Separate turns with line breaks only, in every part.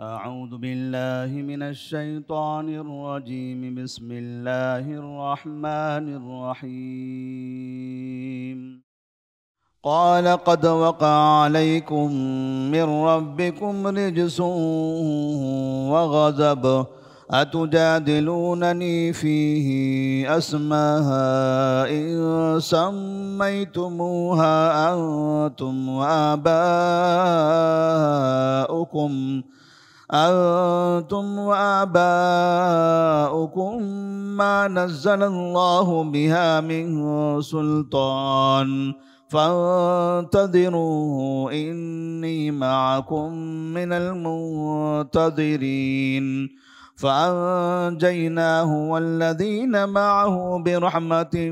أعوذ بالله من الشيطان الرجيم بسم الله الرحمن الرحيم قال قد وقع عليكم من ربكم رجس وغضب أتجادلونني فيه أسماها إن سميتموها أنتم وآباؤكم أنتم وآباؤكم ما نزل الله بها من سلطان فانتظروا إني معكم من المنتظرين فأنجيناه والذين معه برحمة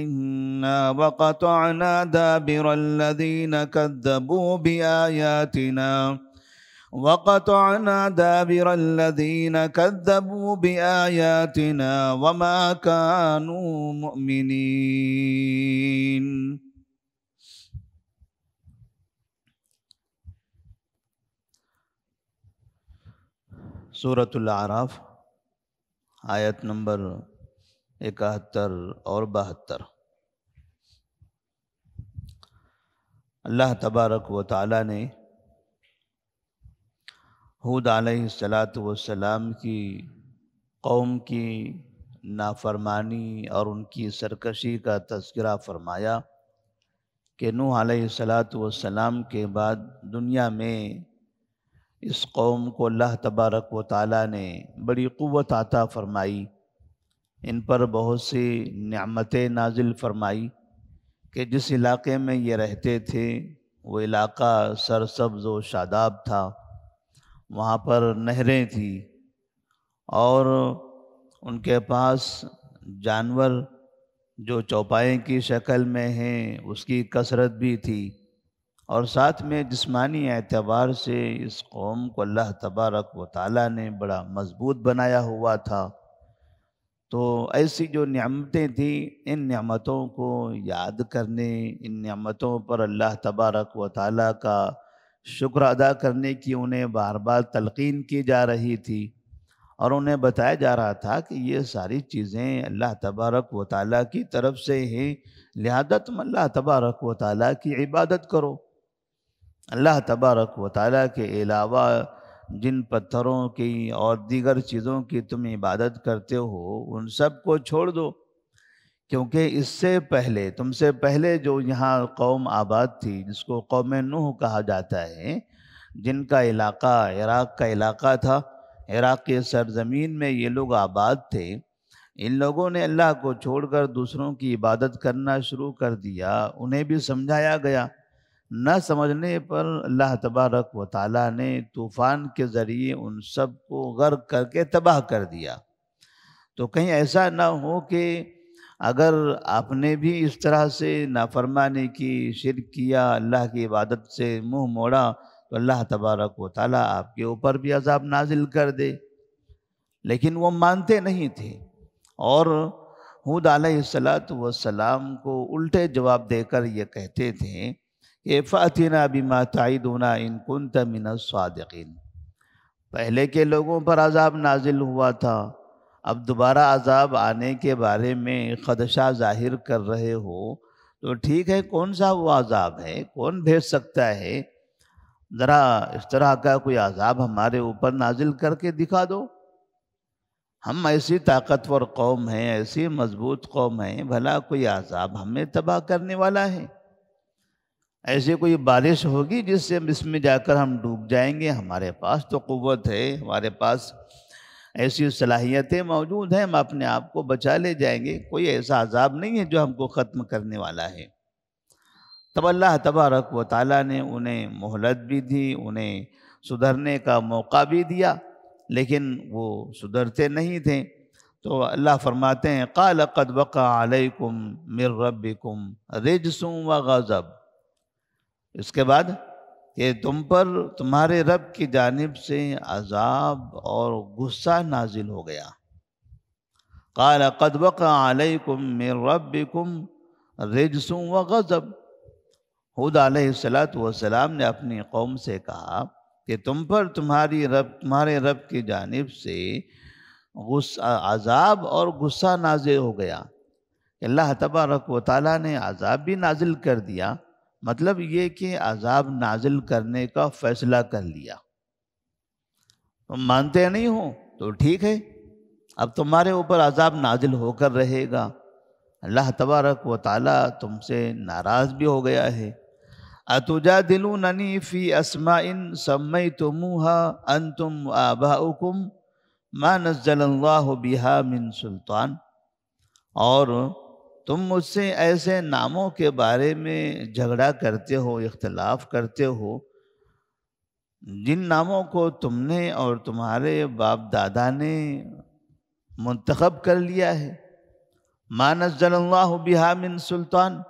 منا وقطعنا دابر الذين كذبوا بآياتنا وقطعنا دابر الذين كذبوا باياتنا وما كانوا مؤمنين سوره الاعراف آية نمبر 71 أو 72 اللہ تبارک و تعالی نے हूद सलात वसलाम की कौम की नाफरमानी और उनकी सरकशी का तस्करा फरमाया कि नूह सलात वसलाम के बाद दुनिया में इस कौम को अल्लाह तबारक व ताली ने बड़ी क़वत आता फ़रमाई इन पर बहुत सी नमतें नाजिल फरमाई कि जिस इलाके में ये रहते थे वो इलाका सरसब्ज व शादाब था वहाँ पर नहरें थी और उनके पास जानवर जो चौपाए की शक्ल में हैं उसकी कसरत भी थी और साथ में जिस्मानी एतबार से इस कौम को अल्लाह तबारक व ताली ने बड़ा मज़बूत बनाया हुआ था तो ऐसी जो नियामतें थी इन नियामतों को याद करने इन नियामतों पर अल्लाह तबारक व ताली का शुक्र अदा करने की उन्हें बार बार तलकिन की जा रही थी और उन्हें बताया जा रहा था कि ये सारी चीज़ें अल्लाह तबारक व ताली की तरफ से हैं लिहाजा तुम अल्लाह तबारक व ताली की इबादत करो अल्लाह तबारक व ताली के अलावा जिन पत्थरों की और दीगर चीज़ों की तुम इबादत करते हो उन सब को छोड़ दो क्योंकि इससे पहले तुमसे पहले जो यहाँ कौम आबाद थी जिसको कौम नूह कहा जाता है जिनका इलाका इराक़ का इलाका था इराक़ के सरजमीन में ये लोग आबाद थे इन लोगों ने अल्लाह को छोड़कर दूसरों की इबादत करना शुरू कर दिया उन्हें भी समझाया गया न समझने पर अल्लाह तबारक व ताली ने तूफ़ान के ज़रिए उन सब को गर्क करके तबाह कर दिया तो कहीं ऐसा ना हो कि अगर आपने भी इस तरह से नाफरमानी की शिर किया अल्लाह की इबादत से मुंह मोड़ा तो अल्लाह तबारक व ताली आपके ऊपर भी अजाब नाजिल कर दे लेकिन वो मानते नहीं थे और हूद सलात वसलाम को उल्टे जवाब देकर ये कहते थे कि फ़ातिना बिमा ताइदना इनकुन तमिन स्वादकिन पहले के लोगों पर अजाब नाजिल हुआ था अब दोबारा अजाब आने के बारे में खदशा जाहिर कर रहे हो तो ठीक है कौन सा वो अजाब है कौन भेज सकता है ज़रा इस तरह का कोई अजाब हमारे ऊपर नाजिल करके दिखा दो हम ऐसी ताकतवर कौम हैं ऐसी मजबूत कौम हैं भला कोई अजाब हमें तबाह करने वाला है ऐसी कोई बारिश होगी जिससे इसमें जाकर हम डूब जाएंगे हमारे पास तो क़वत है हमारे पास ऐसी सलाहियतें मौजूद हैं हम अपने आप को बचा ले जाएंगे कोई ऐसा अजाब नहीं है जो हमको ख़त्म करने वाला है तब अल्लाह तबारक व ताली ने उन्हें मोहलत भी दी उन्हें सुधरने का मौका भी दिया लेकिन वो सुधरते नहीं थे तो अल्लाह फरमाते हैं काल कद वक़ाकुम मिर रबिकुम रिजसुम व गज़ब इसके बाद कि तुम पर तुम्हारे रब की जानब से अजाब और गुस्सा नाजिल हो गया काल कदबक आलकुम मेर रबिकुम रेजसुम व गज़ब हुद सलात वसलाम ने अपनी कौम से कहा कि तुम पर तुम्हारी रब तुम्हारे रब की जानब से गुस्सा अजाब और गुस्सा नाजिल हो गया अल्लाह तबारक व ताली ने अजाब भी नाजिल कर दिया मतलब ये कि अजाब नाजिल करने का फैसला कर लिया तो मानते नहीं हो तो ठीक है अब तुम्हारे ऊपर अजाब नाजिल होकर रहेगा अल्लाह तबारक व ताली तुमसे नाराज़ भी हो गया है अतुजा दिलू ननी फ़ी असमा इन समय तुम अन तुम आबाकुम मा नज़ल्ला बिहा मिन सुल्तान और तुम मुझसे ऐसे नामों के बारे में झगड़ा करते हो इख्तलाफ करते हो जिन नामों को तुमने और तुम्हारे बाप दादा ने मंतखब कर लिया है मानजल्लाह बिहामिन सुल्तान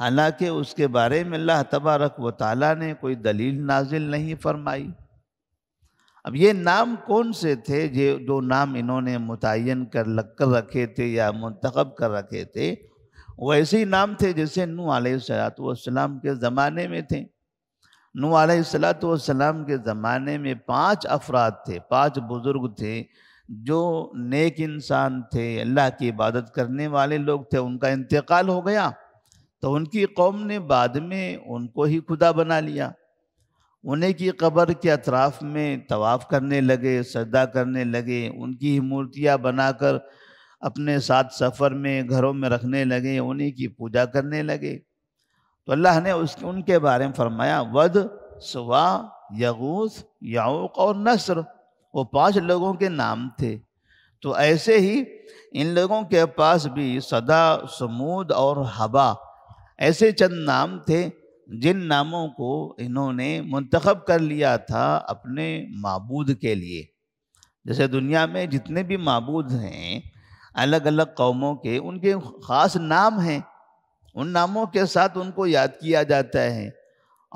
हालांकि उसके बारे में अल्लाह तबारक व ताली ने कोई दलील नाजिल नहीं फरमाई अब ये नाम कौन से थे जो जो नाम इन्होंने मुतन कर लग कर रखे थे या मंतखब कर रखे थे वैसे ही नाम थे जैसे नू आसलाम के ज़माने में थे नू आसलाम के ज़माने में पांच अफराद थे पांच बुज़ुर्ग थे जो नेक इंसान थे अल्लाह की इबादत करने वाले लोग थे उनका इंतकाल हो गया तो उनकी कौम ने बाद में उनको ही खुदा बना लिया उन्हें की कब्र के अतराफ़ में तवाफ़ करने लगे सजदा करने लगे उनकी ही मूर्तियाँ बनाकर अपने साथ सफ़र में घरों में रखने लगे उन्हीं की पूजा करने लगे तो अल्लाह ने उसके उनके बारे में फरमाया वध सुबह यगूस याऊक और नसर वो पांच लोगों के नाम थे तो ऐसे ही इन लोगों के पास भी सदा समूद और हबा ऐसे चंद नाम थे जिन नामों को इन्होंने मंतखब कर लिया था अपने मबूद के लिए जैसे दुनिया में जितने भी मबूद हैं अलग अलग कौमों के उनके ख़ास नाम हैं उन नामों के साथ उनको याद किया जाता है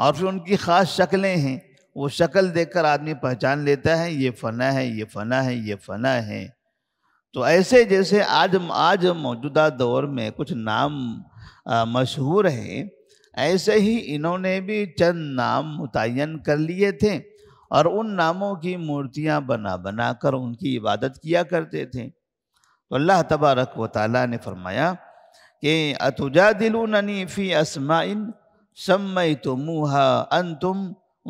और फिर उनकी ख़ास शक्लें हैं वो शक्ल देखकर आदमी पहचान लेता है ये फ़ना है ये फ़ना है ये फ़ना है तो ऐसे जैसे आज आज मौजूदा दौर में कुछ नाम मशहूर हैं ऐसे ही इन्होंने भी चंद नाम मुतन कर लिए थे और उन नामों की मूर्तियां बना बना कर उनकी इबादत किया करते थे तो अल्लाह तबारक व ताली ने फरमाया कि अतुजा दिलूननी फ़ी असमाइन समय तुमूहा अन तुम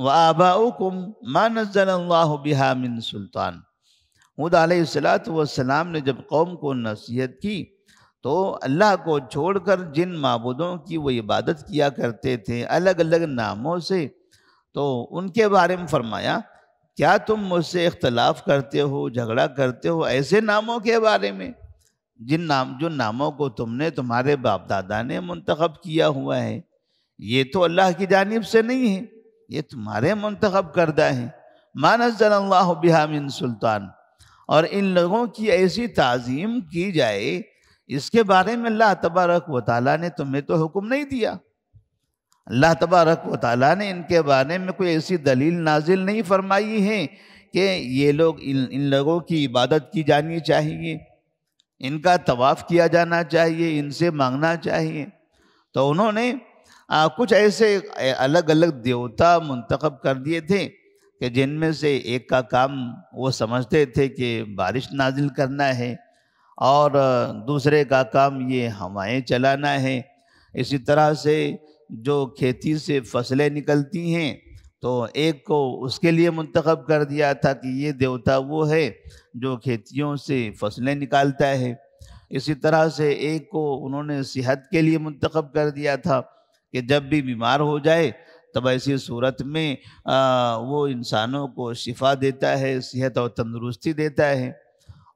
व आबाउकुम मानजल्लाह बिहा मिन सुल्तान हूद सलाम ने जब कौम को नसीहत की तो अल्लाह को छोड़कर जिन मबूदों की वो इबादत किया करते थे अलग अलग नामों से तो उनके बारे में फरमाया क्या तुम मुझसे इख्तलाफ करते हो झगड़ा करते हो ऐसे नामों के बारे में जिन नाम जो नामों को तुमने तुम्हारे बाप दादा ने मंतखब किया हुआ है ये तो अल्लाह की जानब से नहीं है ये तुम्हारे मंतखब करदा है मानसल्ला बिहामिन सुल्तान और इन लोगों की ऐसी तज़ीम की जाए इसके बारे में अल्लाह तबारक व ने तुम्हें तो हुक्म नहीं दिया अल्लाह तबारक व ताली ने इनके बारे में कोई ऐसी दलील नाजिल नहीं फरमाई है कि ये लोग इन इन लोगों की इबादत की जानी चाहिए इनका तवाफ़ किया जाना चाहिए इनसे मांगना चाहिए तो उन्होंने आ, कुछ ऐसे अलग अलग देवता मंतखब कर दिए थे कि जिनमें से एक का काम वो समझते थे कि बारिश नाजिल करना है और दूसरे का काम ये हवाएं चलाना है इसी तरह से जो खेती से फसलें निकलती हैं तो एक को उसके लिए मंतखब कर दिया था कि ये देवता वो है जो खेतियों से फसलें निकालता है इसी तरह से एक को उन्होंने सेहत के लिए मंतखब कर दिया था कि जब भी बीमार हो जाए तब ऐसी सूरत में आ, वो इंसानों को शिफा देता है सेहत और तंदुरुस्ती देता है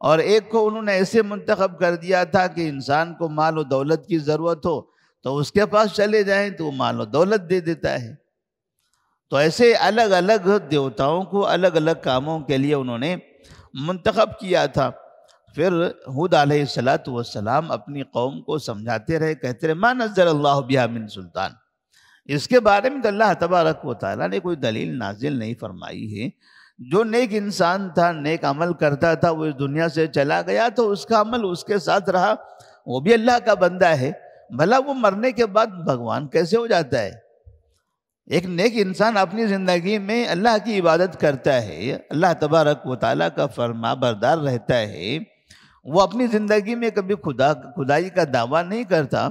और एक को उन्होंने ऐसे मंतखब कर दिया था कि इंसान को माल और दौलत की ज़रूरत हो तो उसके पास चले जाए तो मानो दौलत दे देता है तो ऐसे अलग अलग देवताओं को अलग अलग कामों के लिए उन्होंने मंतखब किया था फिर हूद सलात वसलाम अपनी कौम को समझाते रहे कहते रहे मा नजर अल्लाह सुल्तान इसके बारे में तो अल्लाह तबारक व ने कोई दलील नाजिल नहीं फरमाई है जो नेक इंसान था नेक अमल करता था वो इस दुनिया से चला गया तो उसका अमल उसके साथ रहा वो भी अल्लाह का बंदा है भला वो मरने के बाद भगवान कैसे हो जाता है एक नेक इंसान अपनी ज़िंदगी में अल्लाह की इबादत करता है अल्लाह तबारक व का फरमा बरदार रहता है वो अपनी ज़िंदगी में कभी खुदा खुदाई का दावा नहीं करता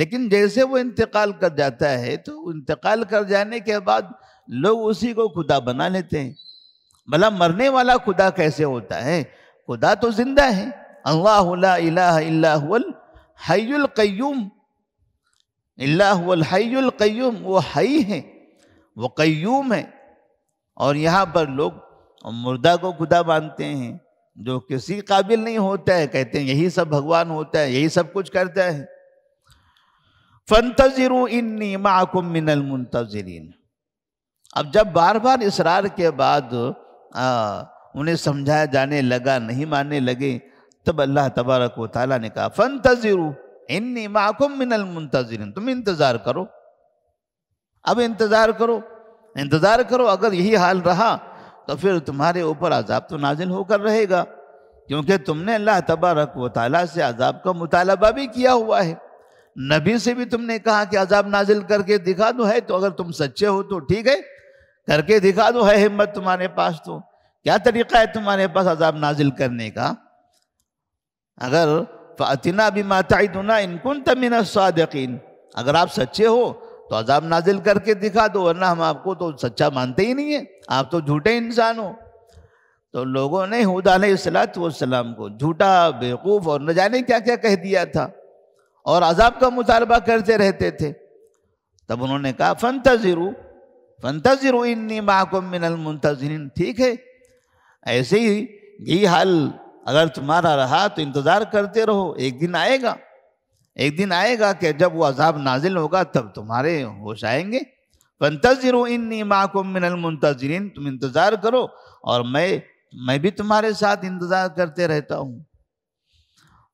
लेकिन जैसे वो इंतकाल कर जाता है तो इंतकाल कर जाने के बाद लोग उसी को खुदा बना लेते हैं भला मरने वाला खुदा कैसे होता है खुदा तो जिंदा है अल्लाह हयुल कयूम अल्लाहुल कयूम वो हई है वो कयूम है और यहाँ पर लोग मुर्दा को खुदा मानते हैं जो किसी काबिल नहीं होता है कहते हैं यही सब भगवान होता है यही सब कुछ करता है फंतजर इन्नी माकुम मिनल मुंतजरीन अब जब बार बार इसरार के बाद आ, उन्हें समझाया जाने लगा नहीं मानने लगे तब अल्लाह तबारक व ताली ने कहा फन तजिरू इन्नी माकुम मिनल मुंतजरिन तुम इंतज़ार करो अब इंतज़ार करो इंतज़ार करो अगर यही हाल रहा तो फिर तुम्हारे ऊपर अजाब तो नाजिल होकर रहेगा क्योंकि तुमने अल्लाह तबारक व ताली से अजाब का मुतालबा भी किया हुआ है नबी से भी तुमने कहा कि अजाब नाजिल करके दिखा दो है तो अगर तुम सच्चे हो तो ठीक है करके दिखा दो है हिम्मत तुम्हारे पास तो क्या तरीका है तुम्हारे पास अजाब नाजिल करने का अगर फ़ातिना भी माता दुना इनकुन तमिन सदीन अगर आप सच्चे हो तो अजाब नाजिल करके दिखा दो वरना हम आपको तो सच्चा मानते ही नहीं है आप तो झूठे इंसान हो तो लोगों ने हूद सलाम को झूठा बेवकूफ़ और न जाने क्या क्या कह दिया था और अजाब का मुतालबा करते रहते थे तब उन्होंने कहा फन तजरू फन तजरू इन्नी माकुम मिनल मुंतजरीन ठीक है ऐसे ही यही हाल अगर तुम्हारा रहा तो इंतज़ार करते रहो एक दिन आएगा एक दिन आएगा कि जब वो अजाब नाजिल होगा तब तुम्हारे होश आएंगे पंतजर इन्नी माकुम मिनल मुंतजरीन तुम इंतज़ार करो और मैं मैं भी तुम्हारे साथ इंतज़ार करते रहता हूँ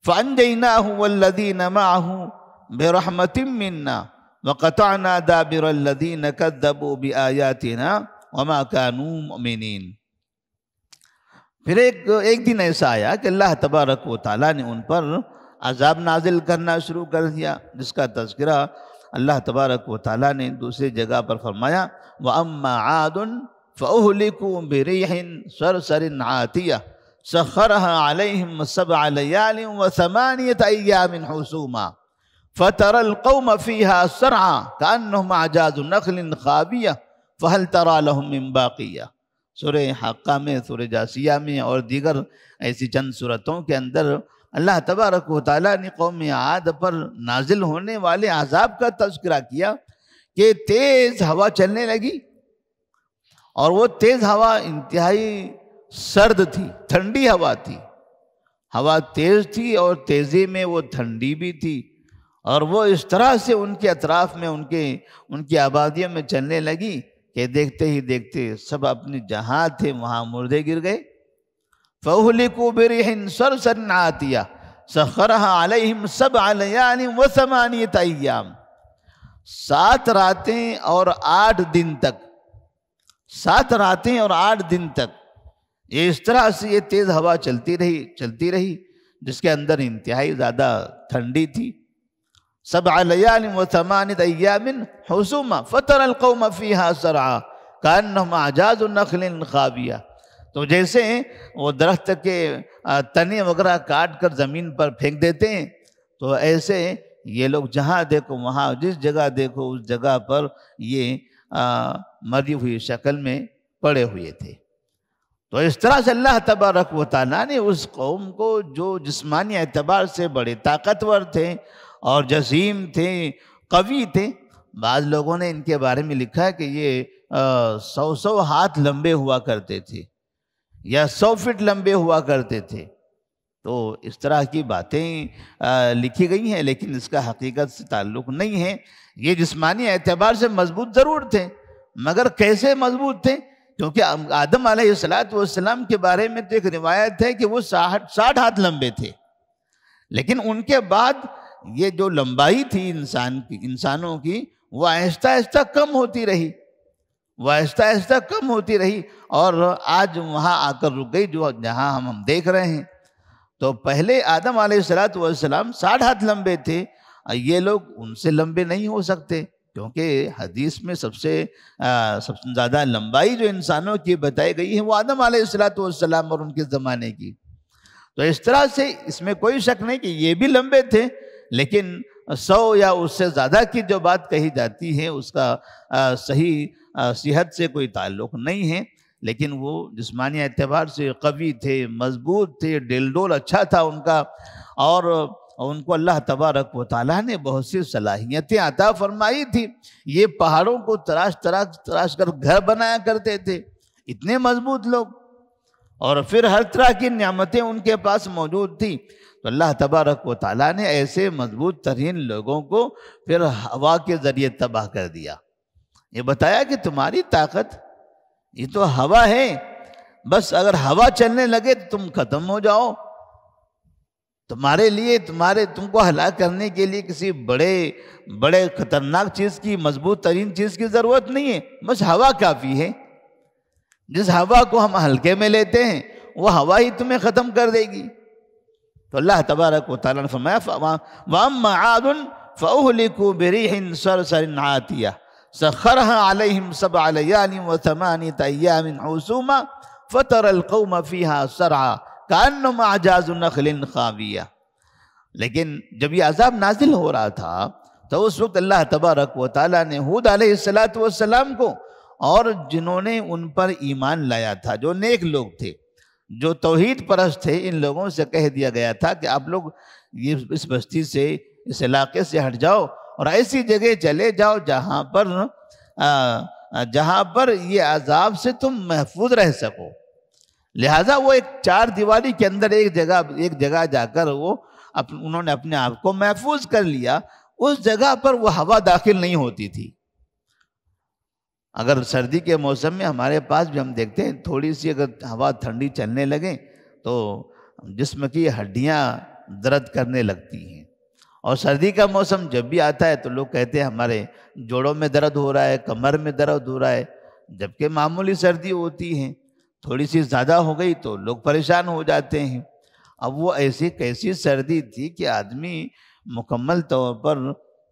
फ़न जीना हूँ वल्लदी नमा हूँ बेरोमतिम मन्ना वक़ाना दाबिर लदीन कदबू बि आयातना वमा कानू मिन پھر ایک ایک دن ایسا آیا کہ اللہ تبارک و تعالیٰ نے ان پر عذاب نازل کرنا شروع کر دیا جس کا تذکرہ اللہ تبارک و تعالیٰ نے دوسری جگہ پر فرمایا وہ ام عادن فلیک برین سر سر آتیا سخر علیہم سب علیہ حسوما فترى القوم فيها سرعا كأنهم اعجاز نخل خابية فهل ترى لهم من باقيه सुरह हक्का में सूर जासिया में और दीगर ऐसी चंद सूरतों के अंदर अल्लाह तबारक ने कौम आद पर नाजिल होने वाले आजाब का तस्करा किया कि तेज़ हवा चलने लगी और वो तेज़ हवा इंतहाई सर्द थी ठंडी हवा थी हवा तेज़ थी और तेज़ी में वो ठंडी भी थी और वो इस तरह से उनके अतराफ़ में उनके उनकी आबादियों में चलने लगी कि देखते ही देखते सब अपने जहाँ थे वहाँ मुर्दे गिर गए फ़हली को बेरहिन सर सर आतिया सखर आलहिम सब आलयानी व समानी तयाम सात रातें और आठ दिन तक सात रातें और आठ दिन तक ये इस तरह से ये तेज़ हवा चलती रही चलती रही जिसके अंदर इंतहाई ज़्यादा ठंडी थी سبع ليال वमानद अयामिन हसूमा فترى القوم فيها सरा कान आजाज नखल खाबिया तो जैसे वो दरख्त के तने वगैरह काट कर ज़मीन पर फेंक देते हैं तो ऐसे ये लोग जहाँ देखो वहाँ जिस जगह देखो उस जगह पर ये मरी हुई शक्ल में पड़े हुए थे तो इस तरह से अल्लाह तबारक वाली ने उस कौम को जो जिस्मानी एतबार से बड़े ताकतवर थे और जसीम थे कवि थे बाद लोगों ने इनके बारे में लिखा है कि ये सौ सौ हाथ लंबे हुआ करते थे या सौ फीट लंबे हुआ करते थे तो इस तरह की बातें लिखी गई हैं लेकिन इसका हकीकत से ताल्लुक़ नहीं है ये जिस्मानी एतबार से मजबूत ज़रूर थे मगर कैसे मजबूत थे क्योंकि आदम सलाम के बारे में तो एक रिवायत है कि वो साठ साठ हाथ लंबे थे लेकिन उनके बाद ये जो लंबाई थी इंसान की इंसानों की वो आहिस्ता आहिस्ता कम होती रही वह आहिस्ता आहिस्ता कम होती रही और आज वहाँ आकर रुक गई जो जहाँ हम हम देख रहे हैं तो पहले आदम आसलाम साठ हाथ लंबे थे ये लोग उनसे लंबे नहीं हो सकते क्योंकि हदीस में सबसे सबसे ज़्यादा लंबाई जो इंसानों की बताई गई है वो आदम सलाम और उनके ज़माने की तो इस तरह से इसमें कोई शक नहीं कि ये भी लंबे थे लेकिन सौ या उससे ज़्यादा की जो बात कही जाती है उसका आ, सही सेहत से कोई ताल्लुक नहीं है लेकिन वो जिसमानी एतबार से कवि थे मजबूत थे डेलडोल अच्छा था उनका और उनको अल्लाह तबारक व ताली ने बहुत सी सलाहियतें अता फरमाई थी ये पहाड़ों को तराश तराश तराश कर घर बनाया करते थे इतने मजबूत लोग और फिर हर तरह की नियामतें उनके पास मौजूद थी तो अल्लाह तबारक व ताली ने ऐसे मजबूत तरीन लोगों को फिर हवा के ज़रिए तबाह कर दिया ये बताया कि तुम्हारी ताकत ये तो हवा है बस अगर हवा चलने लगे तो तुम ख़त्म हो जाओ तुम्हारे लिए तुम्हारे तुमको हलाक करने के लिए किसी बड़े बड़े खतरनाक चीज़ की मजबूत तरीन चीज़ की ज़रूरत नहीं है बस हवा काफ़ी है जिस हवा को हम हल्के में लेते हैं वो हवा ही तुम्हें ख़त्म कर देगी तो अल्लाह तबारक फरमाया सखर आलम सब आलियान व तमानी लेकिन जब यह अजाब नाजिल हो रहा था तो उस वक्त अल्लाह तबारक व ताली ने हूद सलात को और जिन्होंने उन पर ईमान लाया था जो नेक लोग थे जो तोहद परस्त थे इन लोगों से कह दिया गया था कि आप लोग ये इस बस्ती से इस इलाके से हट जाओ और ऐसी जगह चले जाओ जहाँ पर जहाँ पर ये अजाब से तुम महफूज रह सको लिहाजा वो एक चार दीवारी के अंदर एक जगह एक जगह जाकर वो अप, उन्होंने अपने आप को महफूज कर लिया उस जगह पर वो हवा दाखिल नहीं होती थी अगर सर्दी के मौसम में हमारे पास भी हम देखते हैं थोड़ी सी अगर हवा ठंडी चलने लगे तो जिसम की हड्डियाँ दर्द करने लगती हैं और सर्दी का मौसम जब भी आता है तो लोग कहते हैं हमारे जोड़ों में दर्द हो रहा है कमर में दर्द हो रहा है जबकि मामूली सर्दी होती है थोड़ी सी ज़्यादा हो गई तो लोग परेशान हो जाते हैं अब वो ऐसी कैसी सर्दी थी कि आदमी मुकम्मल तौर पर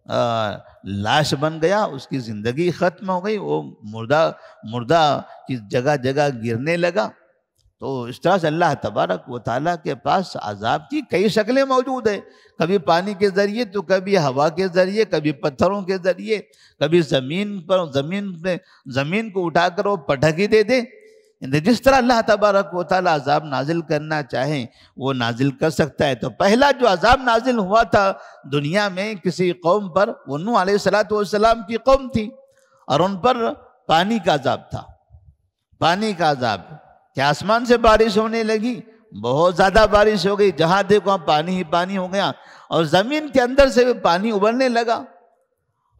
लाश बन गया उसकी ज़िंदगी ख़त्म हो गई वो मुर्दा मुर्दा की जगह जगह गिरने लगा तो इस तरह से अल्लाह तबारक व ताली के पास अजाब की कई शक्लें मौजूद है कभी पानी के ज़रिए तो कभी हवा के ज़रिए कभी पत्थरों के ज़रिए कभी ज़मीन पर ज़मीन में ज़मीन को उठाकर वो पटक ही दे दे जिस तरह अल्लाह तबारक व ताली अजाब नाजिल करना चाहें वो नाजिल कर सकता है तो पहला जो अजाब नाजिल हुआ था दुनिया में किसी कौम पर वो नू सलाम की कौम थी और उन पर पानी का अजाब था पानी का अजाब क्या आसमान से बारिश होने लगी बहुत ज़्यादा बारिश हो गई जहाँ देखो पानी ही पानी हो गया और ज़मीन के अंदर से भी पानी उबलने लगा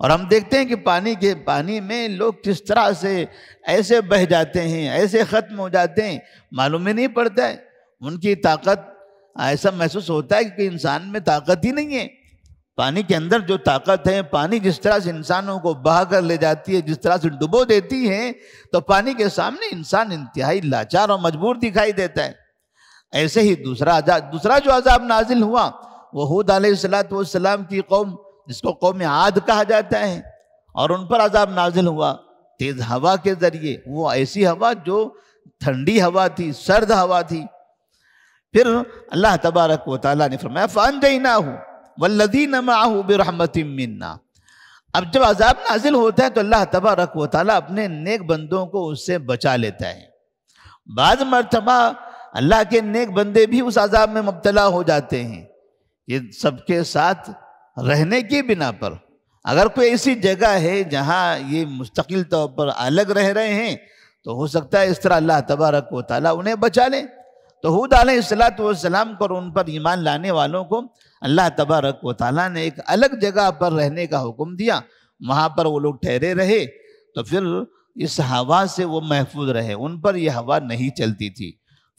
और हम देखते हैं कि पानी के पानी में लोग किस तरह से ऐसे बह जाते हैं ऐसे ख़त्म हो जाते हैं मालूम ही नहीं पड़ता है उनकी ताकत ऐसा महसूस होता है कि इंसान में ताकत ही नहीं है पानी के अंदर जो ताकत है पानी जिस तरह से इंसानों को बहा कर ले जाती है जिस तरह से डुबो देती है तो पानी के सामने इंसान इंतहाई लाचार और मजबूर दिखाई देता है ऐसे ही दूसरा आजाद दूसरा जो अजाब नाजिल हुआ वह हूद सलात की कौम जिसको कौम आद कहा जाता है और उन पर अजाब नाजिल हुआ तेज हवा के जरिए वो ऐसी हवा जो ठंडी हवा थी सर्द हवा थी फिर अल्लाह तबारक व ताली ने फरमाया फ़ान जैना हो वल्लदी नमा हो मिन्ना अब जब अजाब नाजिल होता है तो अल्लाह तबारक व ताली अपने नेक बंदों को उससे बचा लेता है बाद मरतबा अल्लाह के नेक बंदे भी उस अजाब में मुबतला हो जाते हैं ये सबके साथ रहने के बिना पर अगर कोई ऐसी जगह है जहाँ ये मुस्तकिल तौर पर अलग रह रहे हैं तो हो सकता है इस तरह अल्लाह तबारक व ताली उन्हें बचा लें तो हूद आलतम पर उन पर ईमान लाने वालों को अल्लाह तबारक व ताली ने एक अलग जगह पर रहने का हुक्म दिया वहाँ पर वो लोग ठहरे रहे तो फिर इस हवा से वो महफूज रहे उन पर यह हवा नहीं चलती थी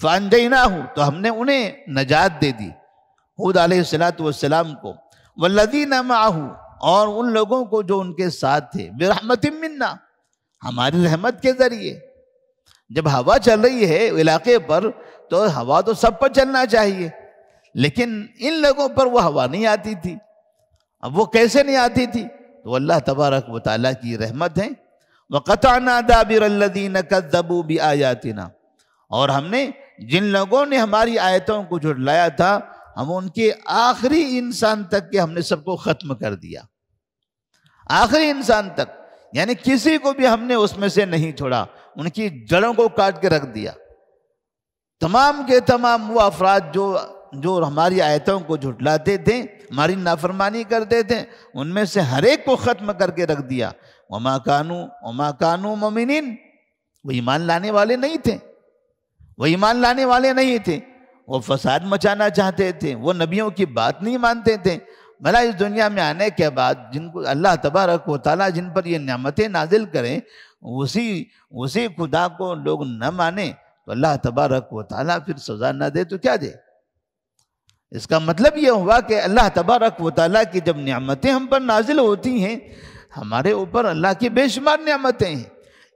फानदई ना तो हमने उन्हें नजात दे दी हूद सलाम को वल्लदी माहू और उन लोगों को जो उनके साथ थे बेरहमत हमारी रहमत के ज़रिए जब हवा चल रही है इलाके पर तो हवा तो सब पर चलना चाहिए लेकिन इन लोगों पर वो हवा नहीं आती थी अब वो कैसे नहीं आती थी तो अल्लाह तबारक वाली की रहमत है वक़ाना दाबिरल्लिन कदबू भी ना और हमने जिन लोगों ने हमारी आयतों को झुटलाया था हम उनके आखिरी इंसान तक के हमने सबको ख़त्म कर दिया आखिरी इंसान तक यानी किसी को भी हमने उसमें से नहीं छोड़ा उनकी जड़ों को काट के रख दिया तमाम के तमाम वो अफराद जो जो हमारी आयतों को झुटलाते थे हमारी नाफरमानी करते थे उनमें से हर एक को ख़त्म करके रख दिया उमा कानू उमा कानू ममिन वो ईमान लाने वाले नहीं थे वो ईमान लाने वाले नहीं थे वो फसाद मचाना चाहते थे वो नबियों की बात नहीं मानते थे भला इस दुनिया में आने के बाद जिनको अल्लाह तबारक व ताली जिन पर ये नियामतें नाजिल करें उसी उसी खुदा को लोग न माने तो अल्लाह तबारक व ताली फिर सज़ा ना दे तो क्या दे इसका मतलब ये हुआ कि अल्लाह तबारक व ताली की जब नियामतें हम पर नाजिल होती हैं हमारे ऊपर अल्लाह की बेशुमार नियामतें हैं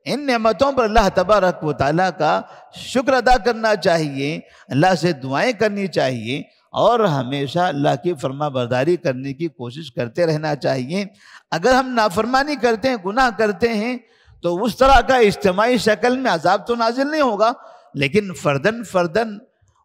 इन नेमतों पर अल्लाह तबारक वाली का शुक्र अदा करना चाहिए अल्लाह से दुआएं करनी चाहिए और हमेशा अल्लाह की फरमा बरदारी करने की कोशिश करते रहना चाहिए अगर हम नाफरमानी करते हैं गुनाह करते हैं तो उस तरह का इज्तमाही शक्ल में अजाब तो नाजिल नहीं होगा लेकिन फर्दन फर्दन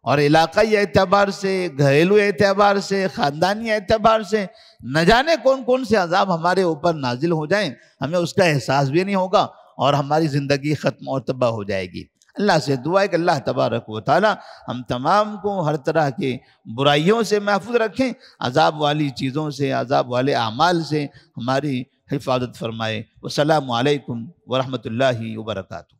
और इलाकई एतबार से घरेलू एतबार से ख़ानदानी एतबार से न जाने कौन कौन से अजाब हमारे ऊपर नाजिल हो जाएं हमें उसका एहसास भी नहीं होगा और हमारी ज़िंदगी ख़त्म और तबाह हो जाएगी अल्लाह से दुआ है कि अल्लाह तबारक व ताली हम तमाम को हर तरह के बुराइयों से महफूज रखें अजाब वाली चीज़ों से अजाब वाले अमाल से हमारी हिफाजत फरमाए वसलम वरहमल वबरकू